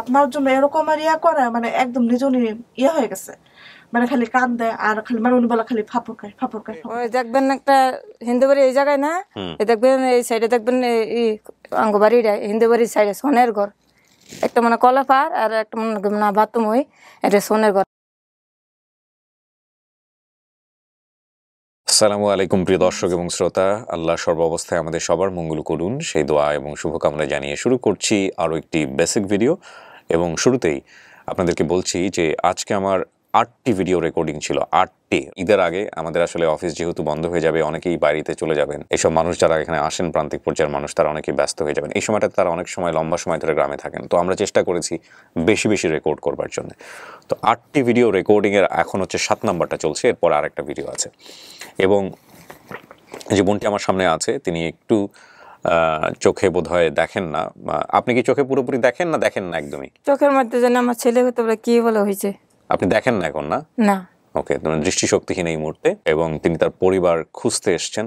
আপনার জন্য এরকম আর ইয়া করে মানে একদম নিজ ইয়ে হয়ে গেছে মানে খালি কান্দে আর খালি মানে উনি বলে খালি ফাপড় খায় ফাপড় খায় ওই দেখবেন একটা হিন্দু বাড়ি এই জায়গায় না দেখবেন এই সাইডে দেখবেন এই আঙ্গ বাড়িটা হিন্দু বাড়ির সাইডে সোনের ঘর একটা মানে কলাপার আর একটা মনে না বাথরুম ওই এটা সোনের ঘর আসসালামু আলাইকুম প্রিয় দর্শক এবং শ্রোতা আল্লাহ সর্বাবস্থায় আমাদের সবার মঙ্গল করুন সেই দোয়া এবং শুভকামনা জানিয়ে শুরু করছি আরও একটি বেসিক ভিডিও এবং শুরুতেই আপনাদেরকে বলছি যে আজকে আমার আটটি ভিডিও রেকর্ডিং ছিল আটটি ঈদের আগে আমাদের আসলে অফিস যেহেতু বন্ধ হয়ে যাবে অনেকেই বাড়িতে চলে যাবেন এইসব মানুষ যারা এখানে আসেন প্রান্তিক পর্যায়ের মানুষ তারা অনেকে ব্যস্ত হয়ে যাবেন এই সময়টাতে তারা অনেক সময় লম্বা সময় ধরে গ্রামে থাকেন তো আমরা চেষ্টা করেছি বেশি বেশি রেকর্ড করবার জন্য তো আটটি ভিডিও রেকর্ডিংয়ের এখন হচ্ছে সাত নাম্বারটা চলছে এরপর আর একটা ভিডিও আছে এবং যে বোনটি আমার সামনে আছে তিনি একটু চোখে বোধ হয় দেখেন না আপনি কি চোখে পুরোপুরি দেখেন না দেখেন না একদমই চোখের মধ্যে যেন আমার ছেলে হতে কি বলে হয়েছে আপনি দেখেন না এখন না ওকে তোমার দৃষ্টিশক্তিহীন এই মুহূর্তে এবং তিনি তার পরিবার খুঁজতে এসছেন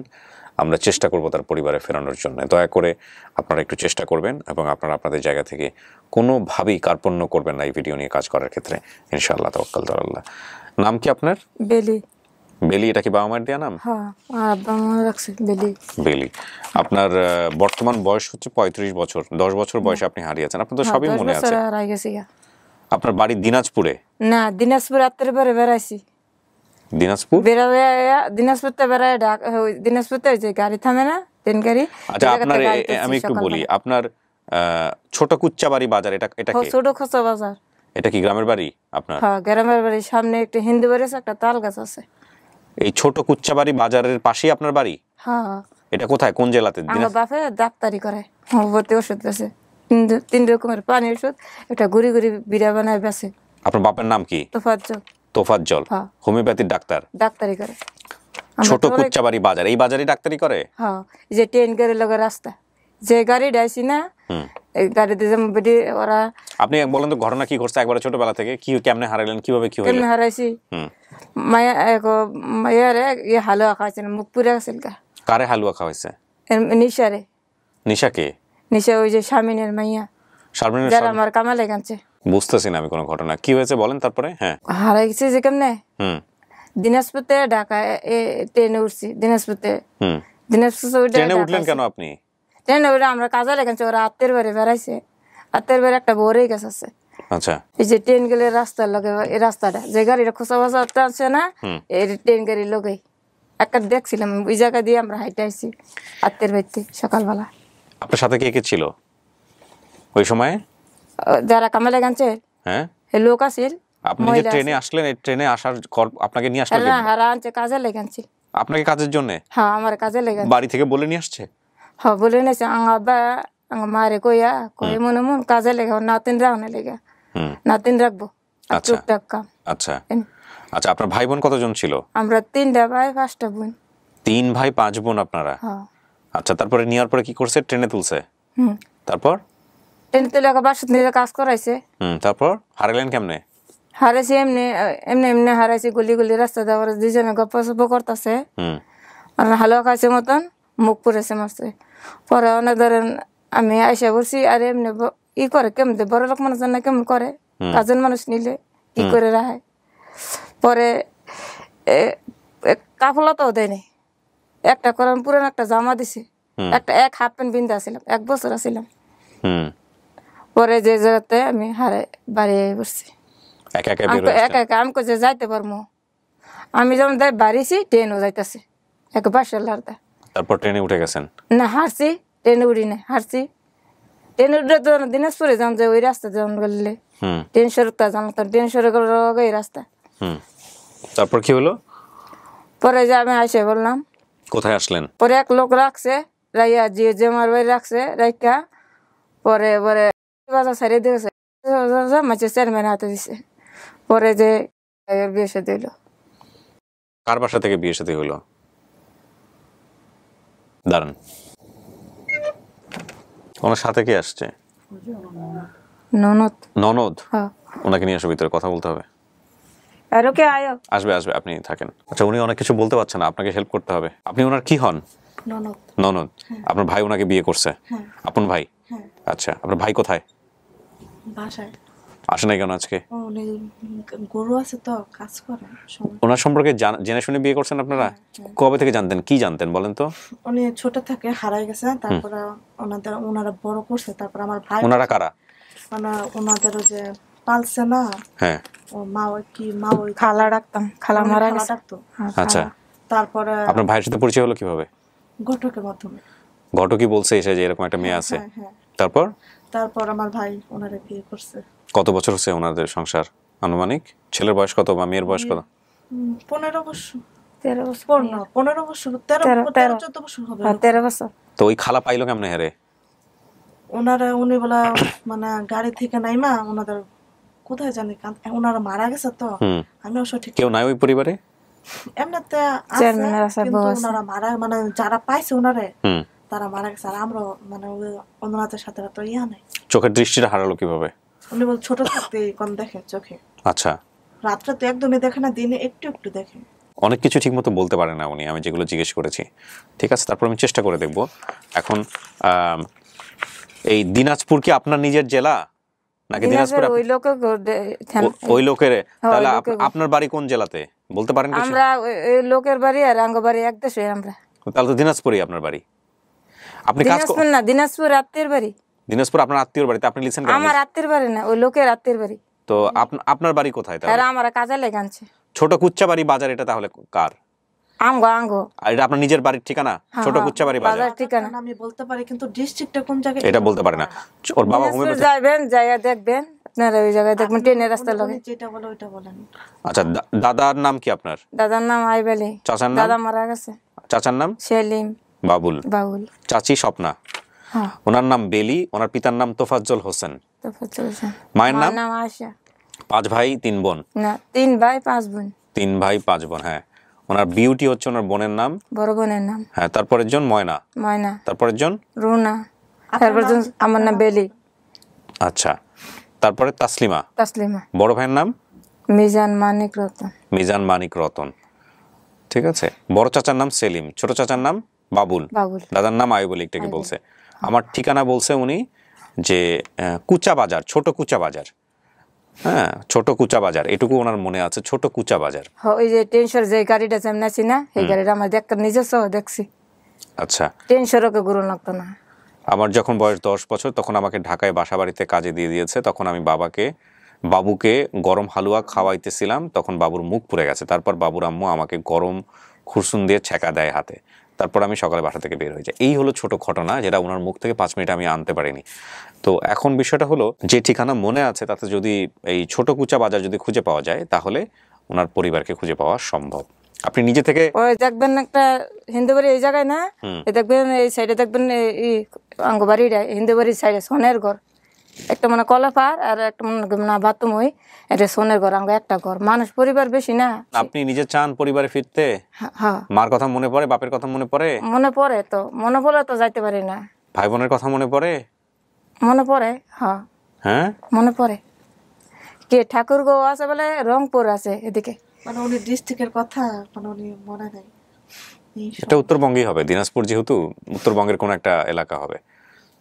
আমরা চেষ্টা করব তার পরিবারে ফেরানোর জন্য দয়া করে আপনারা একটু চেষ্টা করবেন এবং আপনারা আপনাদের জায়গা থেকে কোনোভাবেই কার্পণ্য করবেন না এই ভিডিও নিয়ে কাজ করার ক্ষেত্রে ইনশাআল্লাহ তওয়াক্কাল তাল্লাহ নাম কি আপনার বেলি বেলি এটা কি বাবা মায়ের দেয়া নাম হ্যাঁ, বেলি বেলি আপনার বর্তমান বয়স হচ্ছে পঁয়ত্রিশ বছর দশ বছর বয়সে আপনি হারিয়েছেন আপনার তো হ্যাঁ, সবই মনে আছে আপনার বাড়ি দিনাজপুরে না দিনাজপুর আত্মের পরে বেড়াইছি দিনাজপুর দিনাজপুর তো দিনাজপুর তো যে গাড়ি থামে না ট্রেন গাড়ি আচ্ছা আপনার আমি একটু বলি আপনার ছোট কুচ্চাবাড়ি বাজার এটা এটা কি ছোট বাজার এটা কি গ্রামের বাড়ি আপনার হ্যাঁ গ্রামের বাড়ি সামনে একটা হিন্দু বাড়ি আছে একটা তাল গাছ আছে এই ছোট কুচ্চাবাড়ি বাজারের পাশেই আপনার বাড়ি হ্যাঁ এটা কোথায় কোন জেলাতে আমার বাপে ডাক্তারি করে হোমিওপ্যাথি ওষুধ আছে তিন রকমের পানি ওষুধ একটা গুড়ি গুড়ি বিড়া বানায় বেছে আপনার বাপের নাম কি তোফাত জল হ্যাঁ। হোমিওপ্যাথির ডাক্তার ডাক্তারি করে ছোট কুচ্চাবাড়ি বাজার এই বাজারে ডাক্তারি করে হ্যাঁ যে ট্রেন গেলে লগা রাস্তা যে গাড়ি ডাইছি না গাড়িতে ওরা আপনি তো একবার ছোটবেলা থেকে কি কেমনে হারাইলেন কিভাবে কি হারাইছি মায়া ইয়ে হালুয়া না মুখ কারে হালুয়া নিশা ওই যে স্বামিনের মাইয়া আমার কামালে গেছে বুঝতেছি না আমি কোনো ঘটনা কি হয়েছে বলেন তারপরে হ্যাঁ হারাই গেছি যে কেমনে দিনাজপুর থেকে ঢাকা ট্রেনে উঠছি দিনাজপুর থেকে ট্রেনে উঠলেন কেন আপনি ট্রেনে উঠে আমরা কাজে ওরা আত্মের বাড়ি বেড়াইছে আত্মের বাড়ি একটা গাছ আছে আচ্ছা এই যে ট্রেন গেলে রাস্তার লগে এই রাস্তাটা যে গাড়িটা খোসা বাসা আছে না এই ট্রেন গাড়ির লগেই একটা দেখছিলাম ওই জায়গা দিয়ে আমরা হাইটে আত্মের বাড়িতে সকালবেলা আপনার সাথে কে কে ছিল ওই সময় যারা কামালে গঞ্জে হ্যাঁ লোক আছিল আপনি যে ট্রেনে আসলেন এই ট্রেনে আসার আপনাকে নিয়ে আসলেন হ্যাঁ হ্যাঁ আনছে কাজে লেগেছি আপনাকে কাজের জন্য হ্যাঁ আমার কাজে লেগেছে বাড়ি থেকে বলে নিয়ে আসছে হ্যাঁ বলে নিয়েছে আমার বা আমার মারে কইয়া কই মনে মন কাজে লেগে নাতিন রাখনে লেগে নাতিন রাখবো টুকটাক কাম আচ্ছা আচ্ছা।, আচ্ছা আপনার ভাই বোন কতজন ছিল আমরা তিনটা ভাই পাঁচটা বোন তিন ভাই পাঁচ বোন আপনারা হ্যাঁ। আচ্ছা তারপরে নেওয়ার পরে কি করছে ট্রেনে তুলছে তারপর বাসত কাজ করাইছে এমনি এমনি এমনি রাস্তা দেওয়ার হালুয়া খাইছে মতন মুখ পরে অনেক আমি আইসা বলছি আর এমনি ই করে কেমন বড় লোক মানুষ না কেমন করে কাজন মানুষ নিলে কি করে রাখায় পরে কাফলাতাও দেয়নি একটা করে পুরান একটা জামা দিছে একটা এক হাফ প্যান্ট বিন্দা ছিলাম এক বছর আছিলাম পরে যে জায়গাতে আমি হারে বাড়ি বসছি একা একা একা আমি যে যাইতে পারবো আমি যখন দেখ বাড়িছি ট্রেনও যাইতেছি এক বাসার লারদা তারপর ট্রেনে উঠে গেছেন না হারছি ট্রেনে উঠি না হারছি ট্রেন উঠলে তো দিনাজপুরে যান যে ওই রাস্তা যান গেলে ট্রেন সড়কটা জানো তো ট্রেন সড়ক এই রাস্তা তারপর কি হলো পরে যে আমি আসে বললাম কোথায় আসলেন পরে এক লোক রাখছে রাইয়া যে জমার বাড়ি রাখছে রাইকা পরে পরে হ্যাঁ। ওনাকে নিয়ে আসো কথা বলতে হবে আরো কে আয়ো আসবে আসবে আপনি থাকেন আচ্ছা উনি অনেক কিছু বলতে পারছেন আপনাকে হেল্প করতে হবে আপনি ওনার কি হন ননদ ননদ হ্যাঁ। আপনার ভাই ওনাকে বিয়ে করছে হ্যাঁ। আপন ভাই আচ্ছা আপনার ভাই কোথায় বাসায় কেন আজকে গরু আছে তো কাজ করে ওনার সম্পর্কে জেনে শুনে বিয়ে করছেন আপনারা হ্যাঁ, হ্যাঁ। কবে থেকে জানতেন কি জানতেন বলেন তো উনি ছোট থেকে হারাই গেছে ওনাদের ওনারা বড় করছে তারপর আমার ভাই ওনারা কারা ওনাদের যে পালছে না হ্যাঁ ও মা কি মা ওই খালা ডাকতাম খালা মারা গেছে হ্যাঁ, আচ্ছা তারপরে আপনার ভাইয়ের সাথে পরিচয় হলো কিভাবে ঘটকের মাধ্যমে ঘটকই বলছে এসে যে এরকম একটা মেয়ে আছে তারপর তারপর আমার ভাই ওনারে বিয়ে করছে কত বছর হচ্ছে ওনাদের সংসার আনুমানিক ছেলের বয়স কত বা মেয়ের বয়স কত পনেরো বছর তেরো বছর পনেরো বছর হ্যাঁ, খালা পাইলো উনি মানে গাড়ি থেকে ওনাদের কোথায় ওনারা মারা গেছে তো আমি কেউ নাই ওই পরিবারে এমনিতে মারা মানে যারা পাইছে ওনারে তারা মারা গেছে আর আমরা মানে সাথে তো ইয়া নাই চোখের দৃষ্টিটা হারালো কিভাবে উনি বল ছোট থাকতে কম দেখে চোখে আচ্ছা রাত্রে তো একদমই দেখে না দিনে একটু একটু দেখে অনেক কিছু বলতে পারে না উনি আমি যেগুলো জিজ্ঞেস করেছি ঠিক আছে তারপর আমি চেষ্টা করে দেখব এখন এই দিনাজপুর কি আপনার নিজের জেলা নাকি দিনাজপুর ওই লোকে ওই লোকের হ্যাঁ, তাহলে আপনার বাড়ি কোন জেলাতে বলতে পারেন আমরা লোকের বাড়ি আর আঙ্গ বাড়ি এক দেশে আমরা তাহলে তো দিনাজপুরই আপনার বাড়ি আপনি কাজ করেন না দিনাজপুর রাতের বাড়ি দিনাজপুর আপনার আত্মীয়র বাড়িতে আপনি লিসেন আমার আত্মীয়ের বাড়ি না ওই লোকের আত্মীয়ের বাড়ি তো আপনার বাড়ি কোথায় তাহলে আর আমার কাজে লেগানছে ছোট কুচ্চা বাড়ি বাজার এটা তাহলে কার আমগো আমগো আর এটা আপনার নিজের বাড়ির ঠিকানা হ্যাঁ, ছোট হ্যাঁ, কুচ্চা বাড়ি বাজার ঠিকানা আমি বলতে পারি কিন্তু ডিস্ট্রিক্টটা কোন জায়গায় এটা বলতে পারি না হ্যাঁ। ওর বাবা বসে যাবেন যাইয়া দেখবেন আপনারা ওই জায়গায় দেখবেন ট্রেনের রাস্তা লাগে যেটা বলে ওইটা বলেন আচ্ছা দাদার নাম কি আপনার দাদার নাম আইবেলি চাচার নাম দাদা মারা গেছে চাচার নাম সেলিম বাবুল বাবুল চাচি স্বপ্না হ্যাঁ। ওনার নাম বেলি ওনার পিতার নাম তোফাজ্জল হোসেন মায়ের নাম আশা পাঁচ ভাই তিন বোন না তিন ভাই পাঁচ বোন তিন ভাই পাঁচ বোন হ্যাঁ ওনার বিউটি হচ্ছে ওনার বোনের নাম বড় বোনের নাম হ্যাঁ তারপরের জন ময়না ময়না তারপরের জন রুনা তারপর জন আমার নাম বেলি আচ্ছা তারপরে তাসলিমা তাসলিমা বড় ভাইয়ের নাম মিজান মানিক রতন মিজান মানিক রতন ঠিক আছে বড় চাচার নাম সেলিম ছোট চাচার নাম বাবুল দাদার নাম বলে একটাকে বলছে আমার ঠিকানা বলছে উনি যে কুচা বাজার ছোট কুচা বাজার হ্যাঁ ছোট কুচা বাজার এটুকু ওনার মনে আছে ছোট কুচা বাজার হ্যাঁ, ওই যে টেনশন যে গাড়িটা চেমনাছি না এই গাড়িটা আমার নিজস্ব দেখছি আচ্ছা টেনশনকে গুরু লাগতো না আমার যখন বয়স দশ বছর তখন আমাকে ঢাকায় বাসা বাড়িতে কাজে দিয়ে দিয়েছে তখন আমি বাবাকে বাবুকে গরম হালুয়া খাওয়াইতেছিলাম তখন বাবুর মুখ পুড়ে গেছে তারপর বাবুর আম্মু আমাকে গরম খুরসুন দিয়ে ছেঁকা দেয় হাতে তারপর আমি সকালে বাসা থেকে বের হয়ে যাই এই হলো ছোট ঘটনা যেটা ওনার মুখ থেকে পাঁচ মিনিট আমি আনতে পারিনি তো এখন বিষয়টা হলো যে ঠিকানা মনে আছে তাতে যদি এই ছোট কুচা বাজার যদি খুঁজে পাওয়া যায় তাহলে ওনার পরিবারকে খুঁজে পাওয়া সম্ভব আপনি নিজে থেকে দেখবেন একটা হিন্দু বাড়ি এই জায়গায় না দেখবেন এই সাইডে দেখবেন এই অঙ্গবাড়ি হিন্দু বাড়ির সাইডে সোনের ঘর একটা মানে কলাপার আর একটা মনে না বাথরুম এটা সোনের ঘর আমরা একটা ঘর মানুষ পরিবার বেশি না আপনি নিজে চান পরিবারে ফিরতে হ্যাঁ, হ্যাঁ মার কথা মনে পড়ে বাপের কথা মনে পড়ে মনে পড়ে তো মনে পড়ে তো যাইতে পারি না ভাই বোনের কথা মনে পড়ে মনে পড়ে হ্যাঁ হ্যাঁ মনে পড়ে কে ঠাকুর গো আছে বলে রংপুর আছে এদিকে মানে উনি ডিস্ট্রিক্টের কথা মানে উনি মনে নাই এটা উত্তরবঙ্গেই হবে দিনাজপুর যেহেতু উত্তরবঙ্গের কোন একটা এলাকা হবে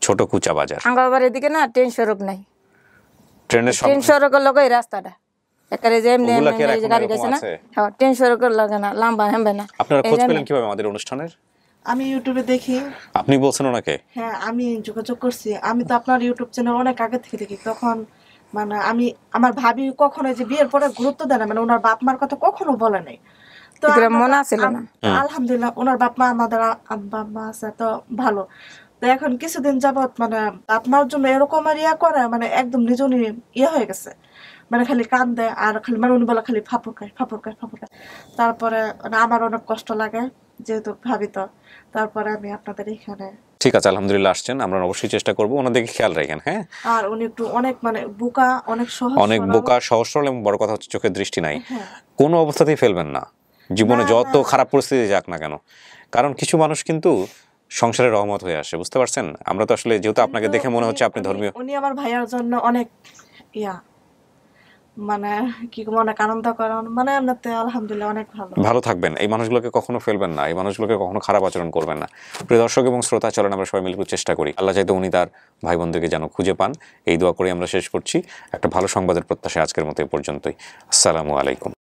ছোট কুচা বাজার আঙ্গাবার এদিকে না ট্রেন সড়ক নাই ট্রেনের ট্রেন সড়কের লোক এই রাস্তাটা একারে যে এমনি এমনি গাড়ি গেছে না হ্যাঁ ট্রেন সড়কের লাগে না লম্বা হেমবে না আপনারা খোঁজ পেলেন কিভাবে আমাদের অনুষ্ঠানের আমি ইউটিউবে দেখি আপনি বলছেন ওনাকে হ্যাঁ আমি যোগাযোগ করছি আমি তো আপনার ইউটিউব চ্যানেল অনেক আগে থেকে দেখি তখন মানে আমি আমার ভাবি কখনো যে বিয়ের পরে গুরুত্ব দেয় না মানে ওনার বাপ মার কথা কখনো বলে নাই তো মনে আছে না হ্যাঁ। আলহামদুলিল্লাহ ওনার বাপ মা আমাদের বাপ মা আছে তো ভালো তো এখন কিছুদিন যাবৎ মানে আপনার জন্য এরকম আর ইয়া করে মানে একদম নিজনি ইয়ে হয়ে গেছে মানে খালি কান্দে আর খালি মানে উনি বলে খালি ফাঁপড় খায় ফাঁপড় তারপরে মানে আমার অনেক কষ্ট লাগে যেহেতু ভাবিত তারপরে আমি আপনাদের এখানে ঠিক আছে আলহামদুলিল্লাহ আসছেন আমরা অবশ্যই চেষ্টা করব ওনাদেরকে খেয়াল রাখেন হ্যাঁ আর উনি একটু অনেক মানে বোকা অনেক সহজ অনেক বোকা সহজ সরল এবং বড় কথা হচ্ছে চোখের দৃষ্টি নাই হ্যাঁ। কোন অবস্থাতেই ফেলবেন না জীবনে যত খারাপ পরিস্থিতি যাক না কেন কারণ কিছু মানুষ কিন্তু সংসারে রহমত হয়ে আসে বুঝতে পারছেন আমরা তো আসলে যেহেতু আপনাকে দেখে মনে হচ্ছে আপনি ধর্মীয় উনি আমার ভাইয়ার জন্য অনেক ইয়া মানে কি অনেক আনন্দ করেন মানে আপনাতে আলহামদুলিল্লাহ অনেক ভালো ভালো থাকবেন এই মানুষগুলোকে কখনো ফেলবেন না এই মানুষগুলোকে কখনো খারাপ আচরণ করবেন না প্রিয় দর্শক এবং শ্রোতা চলেন আমরা সবাই মিলে চেষ্টা করি আল্লাহ চাইতে উনি তার ভাই বোনদেরকে যেন খুঁজে পান এই দোয়া করে আমরা শেষ করছি একটা ভালো সংবাদের প্রত্যাশায় আজকের মতো এ পর্যন্তই আসসালামু আলাইকুম